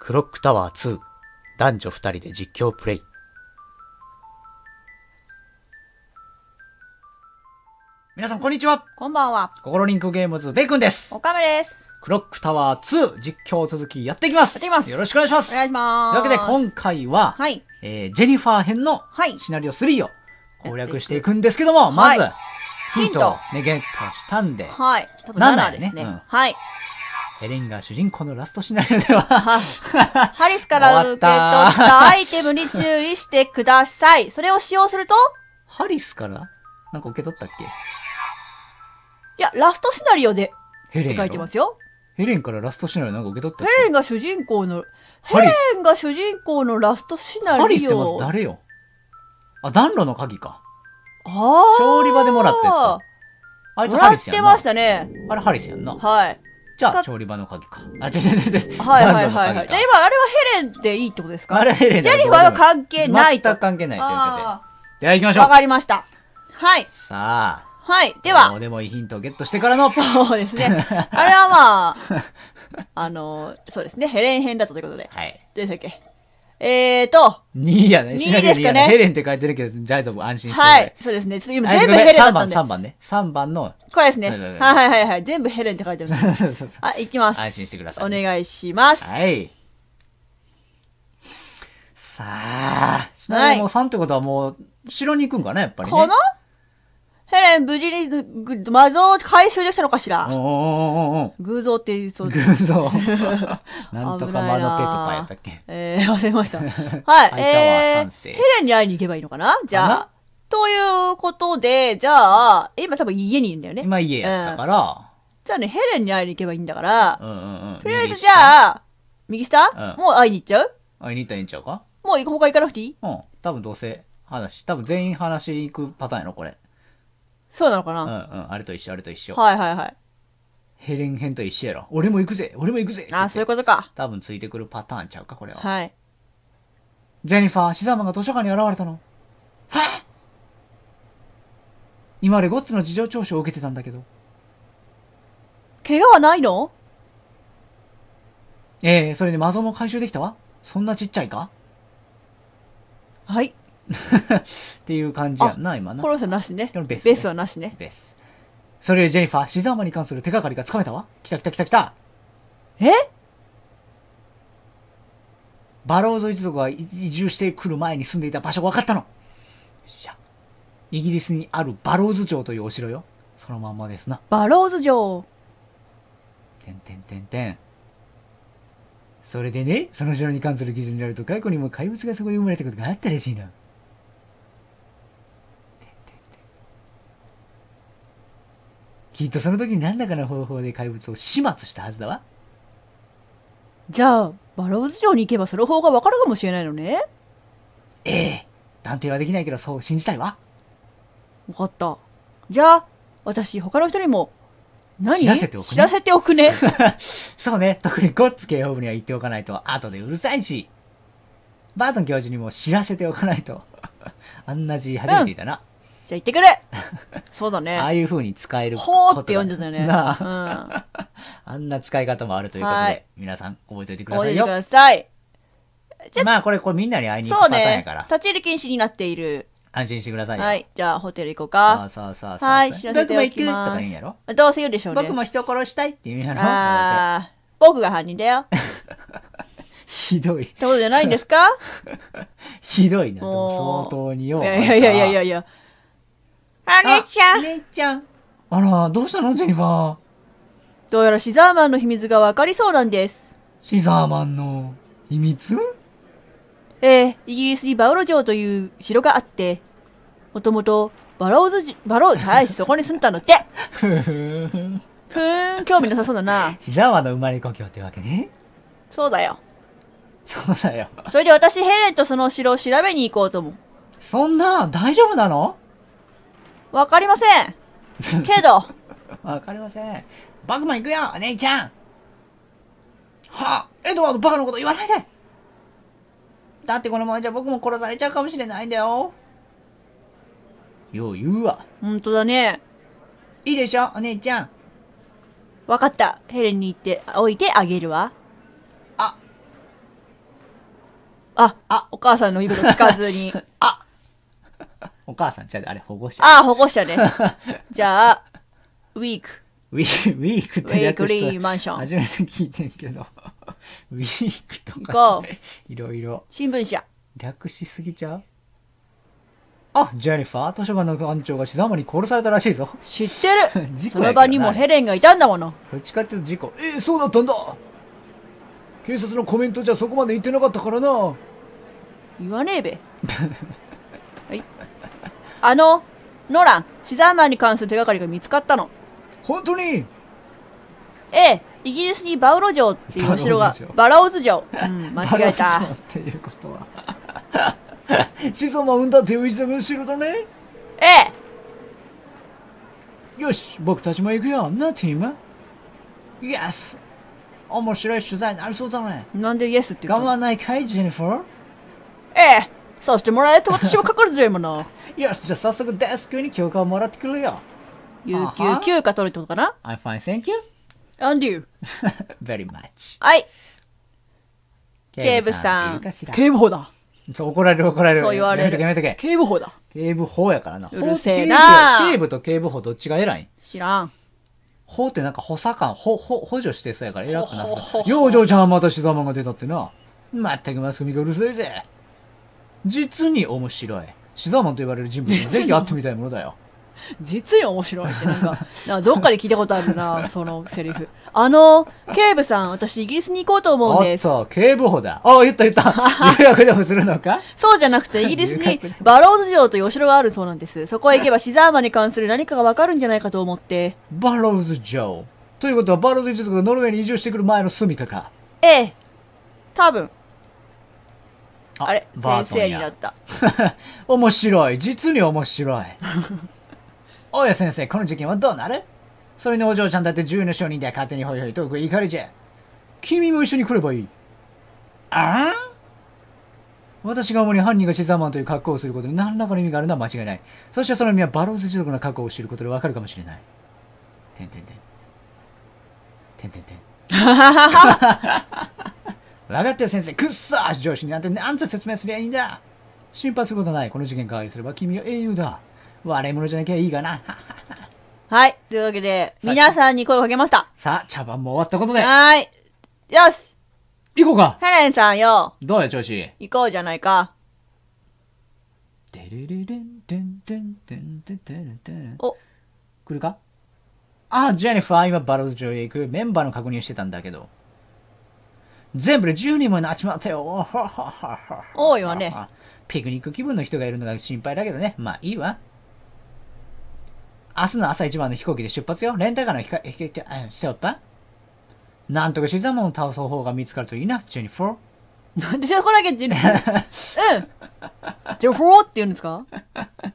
クロックタワー2男女二人で実況プレイ皆さんこんにちはこんばんは。心リンクゲームズベイくんです岡部です。クロックタワー2実況続きやっていきますやっていきますよろしくお願いしますお願いしますというわけで今回は、はい。えージェニファー編のはいシナリオ3を攻略していくんですけども、まず、はいヒントをね、ゲットしたんで、はい。多分7 7でねね。うんはい。ヘレンが主人公のラストシナリオでは ハリスから受け取ったアイテムに注意してください。それを使用するとハリスからなんか受け取ったっけいや、ラストシナリオで。ヘレン。って書いてますよ。ヘレンからラストシナリオなんか受け取ったっけヘレンが主人公の、ヘレンが主人公のラストシナリオ。ハリスってまず誰よあ、暖炉の鍵か。ああ。調理場でもらったやつか。あいつハリスやんな。もらってましたね。あれハリスやんな。はい。じゃあ調理場の鍵かあじゃじゃじゃじゃ。はいはいはいはいじゃあ今あれはヘレンでいいってことですかあれヘレンジェニファーは関係ないと全く関係ないというわけででは行きましょうわかりましたはいさあはい。では。でもいいヒントをゲットしてからの。そうですね。あれはまあ、あの、そうですね。ヘレン編だったということで。はい。どうでしたっけえーと、2位やね。2位ですかね。ヘレンって書いてるけど、ジャイゾブ安心してはい。そうですね。ちょっと今全部ヘレンだったんで。3番、3番ね。3番の。これですね。はいはいはい。全部ヘレンって書いてるす。そうそうそう。あ、いきます。安心してください、お願いします。はい。さあ、ちなみにもう3ってことはもう、城に行くんかな、やっぱり、このヘレン、無事に魔像を回収できたのかしら偶像って言いそうです。偶像。なんとか魔の手とかやったっけ。えー、忘れました。はい。えー、ヘレンに会いに行けばいいのかなじゃあ。ということで、じゃあ、今多分家にいるんだよね。今家やったから。じゃあね、ヘレンに会いに行けばいいんだから、うんうんうん、とりあえずじゃあ、右下、うん、もう会いに行っちゃう会いに行ったらいいんちゃうかもう他行かなくていいうん。多分どうせ話、多分全員話行くパターンやろ、これ。そうなのかな、うんうんあれと一緒あれと一緒はいはいはいヘレン編と一緒やろ俺も行くぜ俺も行くぜああそういうことか多分ついてくるパターンちゃうかこれは、はいジェニファーシザーマンが図書館に現れたのは今までゴッツの事情聴取を受けてたんだけど怪我はないのええそれで謎も回収できたわそんなちっちゃいかはいっていう感じやんな、今な。コロセなしね。ベース、ね、ベースはなしね。ベース。それよりジェニファー、シザーマに関する手がかりがつかめたわ。来た来た来た来た。えバローズ一族が移住してくる前に住んでいた場所が分かったの。しゃ。イギリスにあるバローズ城というお城よ。そのまんまですな。バローズ城。てんてんてんてん。それでね、その城に関する記事になると、過去にも怪物がそこい生まれたことがあったらしいな。きっとその時に何らかの方法で怪物を始末したはずだわじゃあバラーズ城に行けばその方がわかるかもしれないのねええ断定はできないけどそう信じたいわ分かったじゃあ私他の人にも何知らせておくね知らせておくね そうね特にゴッツ警報部には言っておかないと後でうるさいしバートン教授にも知らせておかないと あんな字初めていたな、うんじゃあ行ってくれ そうだね。ああいう風に使えるほーって読んじゃったよね。なあ。うん、あんな使い方もあるということはでい、皆さん覚えておいてくだ覚さえいてく。ださい。じゃまあこれ、これみんなに会いに行くそパうターンやねから。。立ち入り禁止になっている。安心してくださいはい。じゃあ、ホテル行こうか。あか。さあさあさあ。はい知らせておきます僕も行くとか言うんやろどうせ言うでしょうね。僕も人殺したいって言うんやろあー僕が犯人だよ。ひどい。てことじゃないんですかひどいな。でも相当によいやいやいやいやいや。あれちゃん。姉ちゃん。あら、どうしたのジェニファー。どうやらシザーマンの秘密がわかりそうなんです。シザーマンの秘密ええ、イギリスにバウロ城という城があって、もともとバローズバローズ、はい、そこに住んだのって。ふーん、興味なさそうだな。シザーマンの生まれ故郷ってわけね。そうだよ。そうだよ。それで私、ヘレンとその城を調べに行こうと思う。そんな、大丈夫なのわかりませんけどわかりませんバグマン行くよお姉ちゃんはあエドワードバカのこと言わないでだってこのままじゃ僕も殺されちゃうかもしれないんだよよう言うわほんとだねいいでしょお姉ちゃんわかったヘレンに行って置いてあげるわあああお母さんの言うこと聞かずに あお母さん、じゃあ、あれ、保護者。ああ、保護者ね。じゃあ、ウィーク。ウィークって略してウィークリーマンション。初めて聞いてんけど。ウィークとか、いろいろ。新聞社。略しすぎちゃうあ、ジェニファー、図書館の館長がシザマに殺されたらしいぞ。知ってる その場にもヘレンがいたんだもの。どっちかっていうと事故。えー、そうだったんだ警察のコメントじゃそこまで言ってなかったからな。言わねえべ。あの、ノラン、シザーマンに関する手がかりが見つかったの。本当にええ、イギリスにバウロ城っていうお城が、バラオズ城。うん、間違えた。っていうことは。子孫も産んだの城だね。ええ。よし、僕たちも行くよ。な、チーム。イエス面白い取材になりそうだね。なんでイエスって言っないかい、ジェニファーええ、そうしてもらえと私はかかるぜ、今の。よし、じゃあ早速デスクに許可をもらってくるよ。有給休暇取るってことかな ?I'm fine, thank you. And you. Very much. はい。警部さん。警部補だ。そう怒られる怒られる。そう言われる。やめとけやめとけ。警部補だ。警部法やからな。うるせえな警。部と警部補どっちが偉い知らん。法ってなんか補佐官、補、ほ補助してそうやから偉くなっよ。養生ちゃんまたしざまが出たってな。まったくマスコミがうるせえぜ。実に面白い。シザーマンと言われる人物にぜひ会ってみたいものだよ実に面白いってなんか なんかどっかで聞いたことあるなそのセリフあの警部さん私イギリスに行こうと思うんですそう警部補だあ言った言った留学 でもするのかそうじゃなくてイギリスに バローズ城というお城があるそうなんですそこへ行けばシザーマンに関する何かがわかるんじゃないかと思ってバローズ城ということはバローズ一族がノルウェーに移住してくる前の住みかかええ多分あれ先生になった 面白い実に面白い おや先生この事件はどうなるそれにお嬢ちゃんだって自由の証人で勝手にホイホイと怒りじゃ君も一緒に来ればいいああ私が主に犯人がシザーマンという格好をすることに何らかの意味があるのは間違いない。そしてその意味はバローズ一族の過去を知ることでわかるかもしれない。てんてんてん。てんてんてん。分かってる先生、くっそー上司になんてなんて説明すりゃいいんだ心配することない。この事件回避すれば君は英雄だ。悪いものじゃなきゃいいかな。はい。というわけで、皆さんに声をかけました。さあ、茶番も終わったことで。はーい。よし行こうかヘレンさんよ。どうや、調子。行こうじゃないか。おっお来るかあ、ジェニファー、今バロード上へ行くメンバーの確認してたんだけど。全部で10人もなっちまったよ。多いわね。ピクニック気分の人がいるのが心配だけどね。まあいいわ。明日の朝一番の飛行機で出発よ。レンタカーの飛行機っしシっッなんとかシザモンを倒す方が見つかるといいな、ジェニフォー。なんでそこだけジェニフォー うんジェニフォーって言うんですか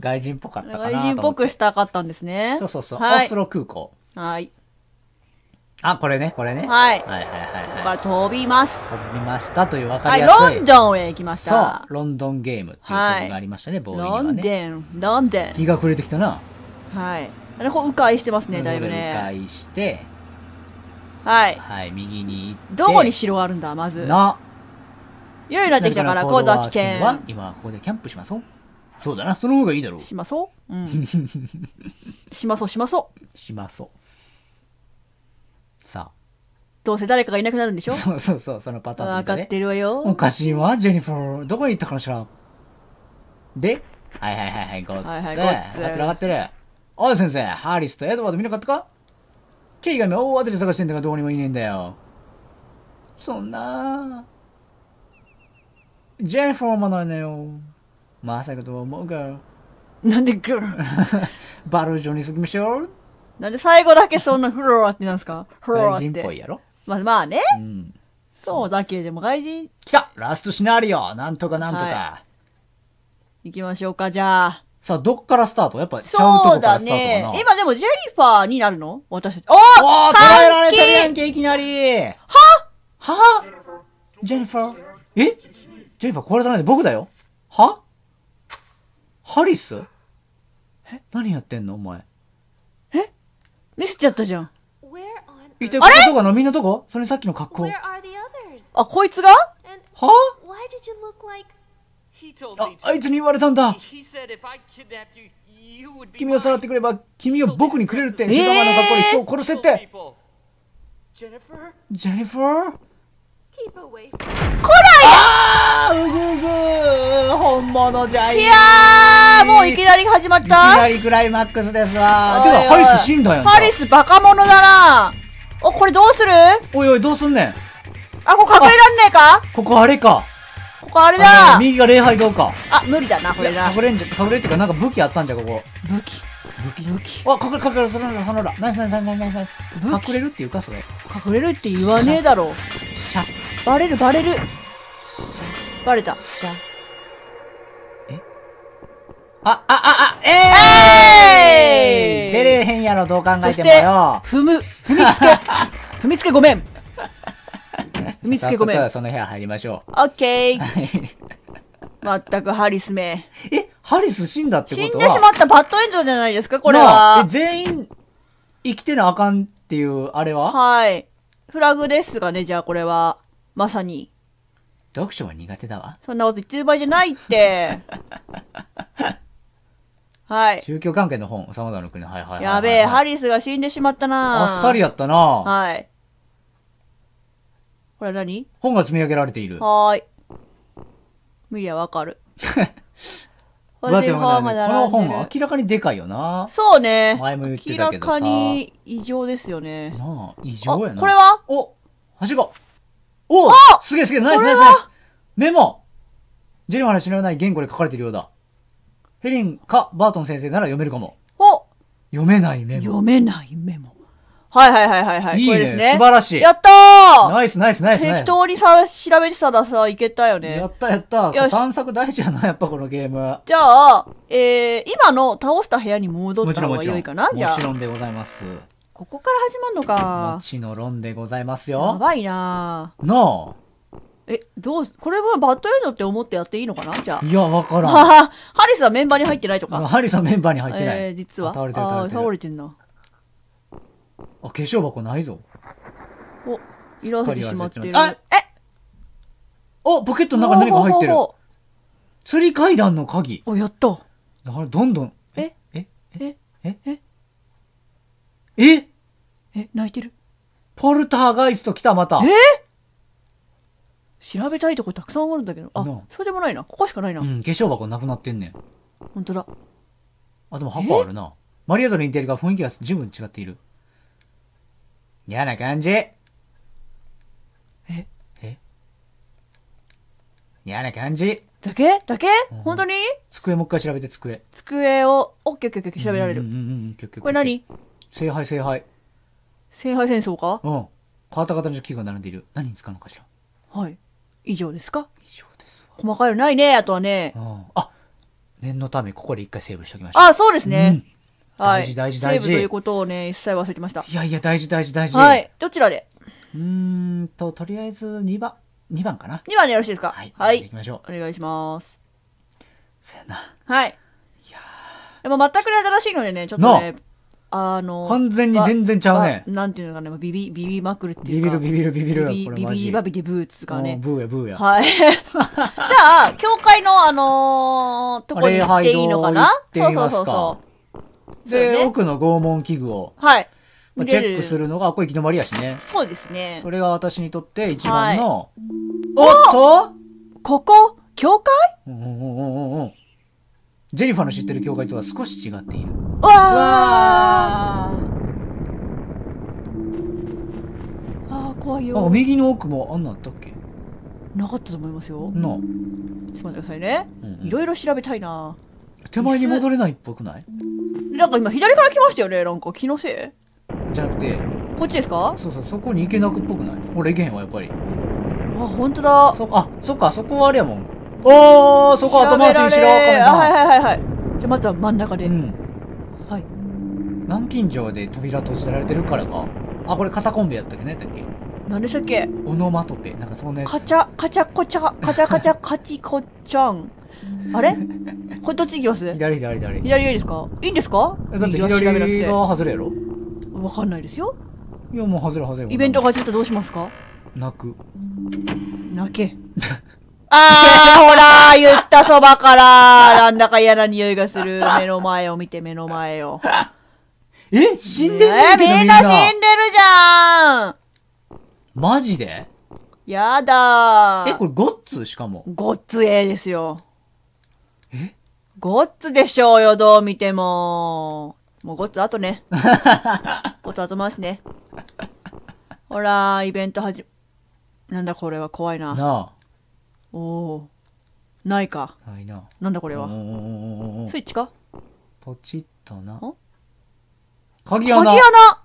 外人っぽかったかな外人っぽくしたかったんですね。そうそうそう。はい、オスロ空港。はい。あ、これね、これね。はい。はいはいはい、ここから飛びます。飛びましたという分かりやすい。はい、ロンドンへ行きました。そう、ロンドンゲームっていうことがありましたね、はい、ボーイには、ね、ロンデン、ロンデン。日が暮れてきたな。はい。あれ、こう、迂回してますね、だいぶね。迂回して、はい。はい、右に行って。どこに城あるんだ、まず。な。夜になってきたから、今度は危険。は今、ここでキャンプしましょう。そうだな、その方がいいだろう。しまそう。うん。しまそう、しまそう。しまそう。さあどうせ誰かがいなくなるんでしょそうそうそうそのパターン、ね、分かってるわよおかしいわジェニファーどこに行ったかしらではいはいはいはいごっつ,、はい、上がってる上がってるおい先生ハリスとエドワード見なかったかケイが大当てり探してんだかどうにもいねえんだよそんなジェニファーもないのよまさかと思うがなんでグー バルジョに過ぎましょうなんで最後だけそんなフロアってなんですかフロアっ外人っぽいやろまあまあね。うん。そうだけでも外人来たラストシナリオなんとかなんとか。はきましょうか、じゃあ。さあ、どっからスタートやっぱちゃうとそこうかだらスタートねかな。。今でもジェリファーになるの私たち。おーわあ、捉えられてるやんけ、いきなりははジェニファーえジェニファー壊れたないで僕だよはハリスえ何やってんのお前。見せちゃったじゃん。言ってることが飲みなとこそれさっきの格好。あ、こいつがはああいつに言われたんだ。君をさらってくれば、君を僕にくれるって、シドマの格好で人を殺せって。ジェニファーこらようぐぐ本物じゃいいやーもういきなり始まったいきなりクライマックスですわてかハリス死んだやんハリスバカ者だなおこれどうするおいおいどうすんねんあここ隠れらんねえかここあれかここあれだ右が礼拝堂かあ無理だなこれな隠れんじゃ隠れっていうかなんか武器あったんじゃここ武器武器武器あ隠れ隠れそのその何れ何れ何隠れるっていうかそれ隠れるって言わねえだろシャッバレるバレるバレたえああああえー、えー、出れへんやろどう考えてもよ踏む踏みつけ 踏みつけごめん 踏みつけごめんその部屋入りましょうオッケーまったくハリスめえハリス死んだってこと死んでしまったバッドエンドじゃないですかこれは、全員生きてなあかんっていうあれははいフラグですがねじゃあこれはまさに。読書は苦手だわ。そんなこと言ってる場合じゃないって。はい。宗教関係の本、様々な国、はいはいはい、はい、やべえ、ハリスが死んでしまったなあっさりやったなはい。これ何本が積み上げられている。はーい。見りゃわかる。これは本る。この本は明らかにでかいよな。そうね。前も言ってたけどさ。明らかに異常ですよね。なあ、異常やな。これはおはしごおおすげえすげえナイスナイスナイスメモジェリマンの知らない言語で書かれてるようだ。ヘリンかバートン先生なら読めるかも。お読めないメモ。読めないメモ。はいはいはいはいはい。いね。ですね素晴らしい。やったーナイスナイスナイス適当にさ、調べてたらさ、いけたよね。やったやった。探索大事やな、やっぱこのゲーム。じゃあ、えー、今の倒した部屋に戻った方が良いかなじゃあ。もちろんでございます。ここから始まるのか。ちの論でございますよ。やばいななあ。え、どうこれはバッドエンドって思ってやっていいのかなじゃあ。いや、わからん。ハリスはメンバーに入ってないとか。ハリスはメンバーに入ってない。えー、実は。倒れてる倒れてる。倒れてんな。あ、化粧箱ないぞ。お、色あせてしまってる。あえお、ポケットの中に何か入ってる。釣り階段の鍵。お、やった。だからどんどん。ええええええええ、泣いてるポルターガイスト来た、また。え調べたいとこたくさんあるんだけど。あ、そうでもないな。ここしかないな。うん、化粧箱なくなってんねん。ほんとだ。あ、でも箱あるな。マリアとのインテリが雰囲気が十分違っている。嫌な感じ。ええ嫌な感じ。だけだけ、ほん、本当に机もう一回調べて、机。机を、オッケーオッケーオッケー調べられる。うんうんうん、オッケーオッケー。これ何聖杯聖杯。聖杯戦争かうん変わった形の器が並んでいる何に使うのかしらはい以上ですか以上です細かいのないねあとはね、うん、あ念のためここで一回セーブしておきましたあそうですね、うん、大事大事大事セーブということをね一切忘れてましたいやいや大事大事大事はいどちらでうんととりあえず2番2番かな2番でよろしいですかはい、はい、きましょうお願いしますせやなはいいやでも全く新しいのでねちょっとね、no. あの完全に全然ちゃうねなんていうのかねビビビビまくるっていうかビビるビビるビビるビビビバビデブーツがねブーやブーやはい じゃあ教会のあのー、とこに行っていいのかなそうそうそうそうで、ね、奥の拷問器具をはいまあ、チェックするのがここ行き止まりやしねそうですねそれが私にとって一番の、はい、おっとここ教会うんうんうんうんうんジェニファーの知ってる教会とは少し違っている。うわああ怖いよ。あ、右の奥もあんなあったっけなかったと思いますよ。なあ。ちょっと待ってくださいね。いろいろ調べたいな。手前に戻れないっぽくないなんか今左から来ましたよね、なんか気のせいじゃなくて。こっちですかそうそう、そこに行けなくっぽくない俺行けへんわ、やっぱり。あ、本当だ。そ、あ、そっか、そこはあれやもん。おーそこ後回しにしろ亀さんはいはいはいはいじゃまずは真ん中で、うん、はい南京錠で扉閉じられてるからかあこれ肩コンビやったっけねだっけ何でしたっけオノマトペなんかそんなやつカチャカチャコチャカチャカチャ カチコちゃんあれこれどっち行きます左左左左いいですかいいんですかだって左が外れやろわかんないですよいやもう外れ外れイベントが始まったらどうしますか泣く泣け あー、ほら言ったそばから、なんだか嫌な匂いがする。目の前を見て、目の前を。え死んでるえみんな死んでるじゃんマジでやだえ、これゴッツしかも。ゴッツ A ですよ。えゴッツでしょうよ、どう見ても。もうゴッツ後ね。ゴッツ後回しね。ほら、イベントはじ、なんだこれは怖いな。なあ。おおないかないななんだこれはスイッチかポチッとな鍵穴鍵穴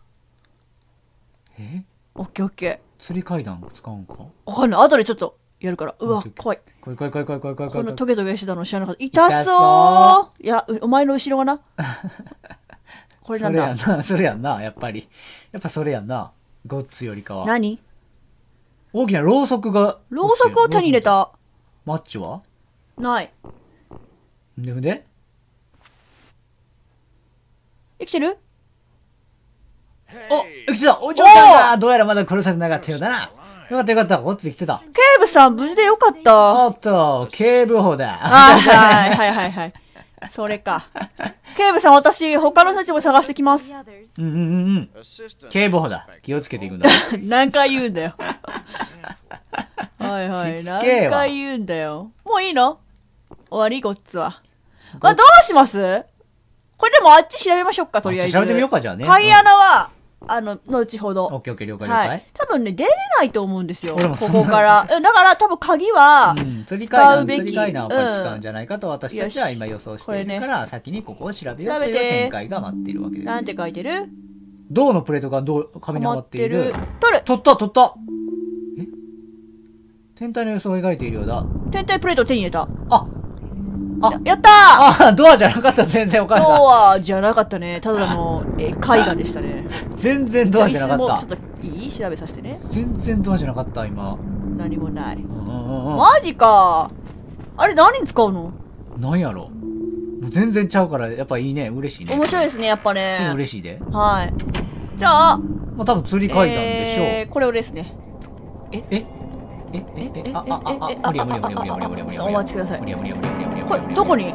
えオッケーオッケー釣り階段使うんかわかんない後でちょっとやるからうわ怖い怖い怖い怖い怖い怖い怖いこのトゲトゲしてたの知らなかった痛そういやお前の後ろがな これなんだそれやなそれやなやっぱりやっぱそれやなゴッツよりかは何大きなろうそくがろうそくを手に入れたマッチはないでで生きてるお生きてたお嬢さんどうやらまだ殺されなかったようだなよかったよかった。こっちで来てた。警部さん、無事でよかった。おっと、警部補だ。はいはいはいはい。それか。警部さん、私、他の人たちも探してきます。うんうんうん。警部補だ。気をつけていくんだ。何回言うんだよ。はいはい。何回言うんだよ。もういいの終わり、ごっつは。あ、どうしますこれでもあっち調べましょうか、とりあえず。調べてみようか、じゃあね。貝穴は、あの、後ほど。オッケーオッケー、了解了解。多分ね、出れないと思うんですよ。ここから。だから多分鍵は、使うべき。釣り階段を使うんじゃないかと私たちは今予想しているから、先にここを調べようという展開が待っているわけです、なんて書いてる銅のプレートが銅壁にはっている。取る取った取ったえ天体の予想を描いているようだ。天体プレートを手に入れた。ああやったあドアじゃなかった全然お母さんドアじゃなかったねただの え絵画でしたね全然ドアじゃなかったちょっといい調べさせてね全然ドアじゃなかった今何もないマジかあれ何に使うの何やろ全然ちゃうからやっぱいいね嬉しいね面白いですねやっぱね、うん、嬉しいではいじゃあまあ多分釣り階段でしょう、えー、これをですねええええええああああ無理や無理や無理や無理や無理や無理やお待ちください無理や無理や無理や無理やこれどこに隠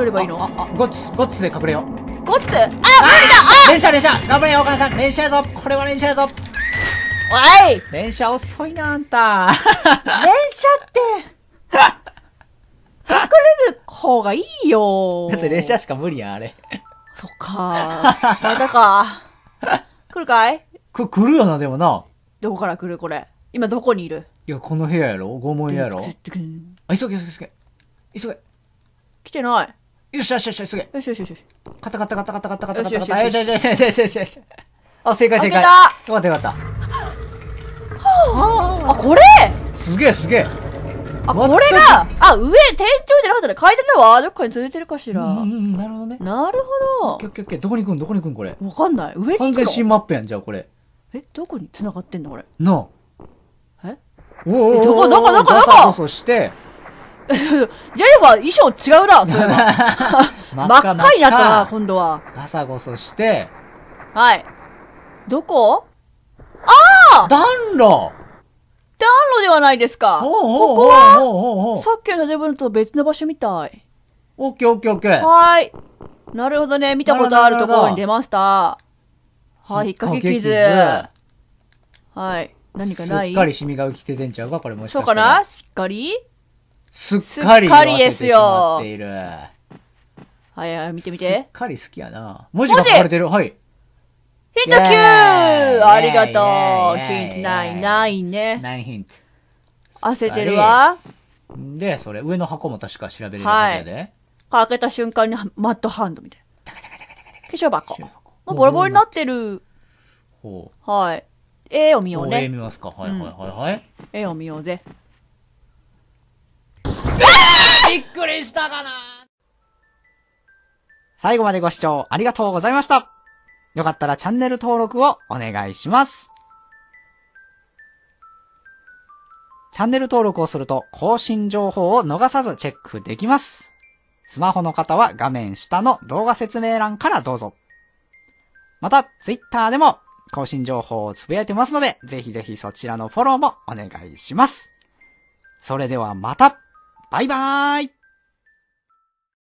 れればいいのああゴッツゴッツで隠れようゴッツあ無理だあ連射連射頑張れよお母さん連射やぞこれは連射やぞおい連射遅いなあんた連射って隠れる方がいいよだって連射しか無理やあれそっかまたか来るかいこれ来るよなでもなどこから来るこれ今どこにいるいや、この部屋やろ拷問やろあ、急げ急げ急げ。急げ。来てない。よしよしよし急げ。よしよしよし。カタカタカタカタカタカタカタカタ。よしよしよしよしよしよしよし。あ、正解正解。よかったよかった。あ、これすげえすげえ。あ、これが、あ、上、天井じゃなかったね。階段だわ。どっかに続いてるかしら。うん、なるほどね。なるほど。どこに行くんどこに行くんこれ。わかんない。上に行くの完全新マップやん、じゃあこれ。え、どこに繋がってんのこれ。なあ。おおどこどこどこどこそして ジェニファー衣装違うなそれは 真っ赤になったな今度はガサゴソしてはいどこああ暖炉暖炉ではないですかここはさっきの建物と別の場所みたいオッケーオッケーオッケーはいなるほどね見たことあるところに出ましたはい引っ掛け傷はい何かないすっかりシミが浮き出てんちゃうかこれもしかそうかなしっかりすっかりすっかりですよはいはい、見てみすてっ。かり好きやな文字が書かれてるはいヒント 9! ありがとうヒントない9、ないね。9ヒント焦ってるわ。でそれ上の箱も確か調べれるはずやで、開けた瞬間にマットハンドみたいな。化粧箱。もうボロボロになってる。ほうはい。絵を見ようね絵見ますかはいはいはいはい、うん、絵を見ようぜびっくりしたかな最後までご視聴ありがとうございましたよかったらチャンネル登録をお願いします。チャンネル登録をすると更新情報を逃さずチェックできます。スマホの方は画面下の動画説明欄からどうぞ。また、ツイッターでも更新情報をつぶやいてますので、ぜひぜひそちらのフォローもお願いします。それではまたバイバーイ